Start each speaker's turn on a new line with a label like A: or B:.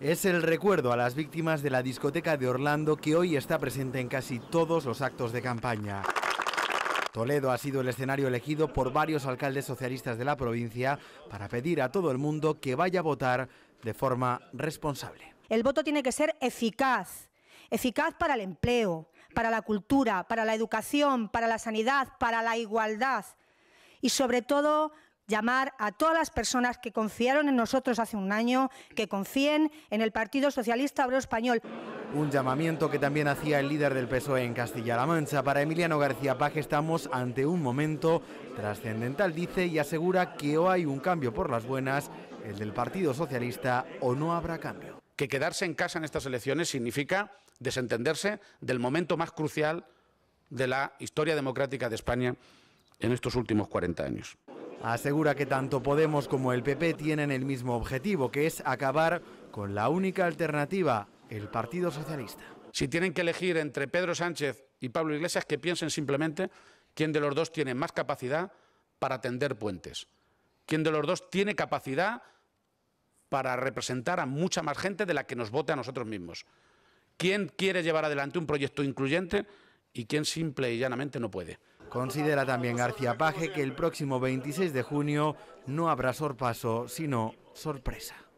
A: Es el recuerdo a las víctimas de la discoteca de Orlando que hoy está presente en casi todos los actos de campaña. Toledo ha sido el escenario elegido por varios alcaldes socialistas de la provincia para pedir a todo el mundo que vaya a votar de forma responsable.
B: El voto tiene que ser eficaz, eficaz para el empleo, para la cultura, para la educación, para la sanidad, para la igualdad y sobre todo llamar a todas las personas que confiaron en nosotros hace un año, que confíen en el Partido Socialista Obrero Español.
A: Un llamamiento que también hacía el líder del PSOE en Castilla-La Mancha. Para Emiliano García Page estamos ante un momento trascendental, dice, y asegura que o hay un cambio por las buenas, el del Partido Socialista, o no habrá
C: cambio. Que quedarse en casa en estas elecciones significa desentenderse del momento más crucial de la historia democrática de España en estos últimos 40 años
A: asegura que tanto Podemos como el PP tienen el mismo objetivo, que es acabar con la única alternativa, el Partido Socialista. Si tienen que elegir entre Pedro Sánchez
C: y Pablo Iglesias, que piensen simplemente quién de los dos tiene más capacidad para tender puentes, quién de los dos tiene capacidad para representar a mucha más gente de la que nos vote a nosotros mismos, quién quiere llevar adelante un proyecto incluyente
A: y quién simple y llanamente no puede. Considera también García Paje que el próximo 26 de junio no habrá sorpaso, sino sorpresa.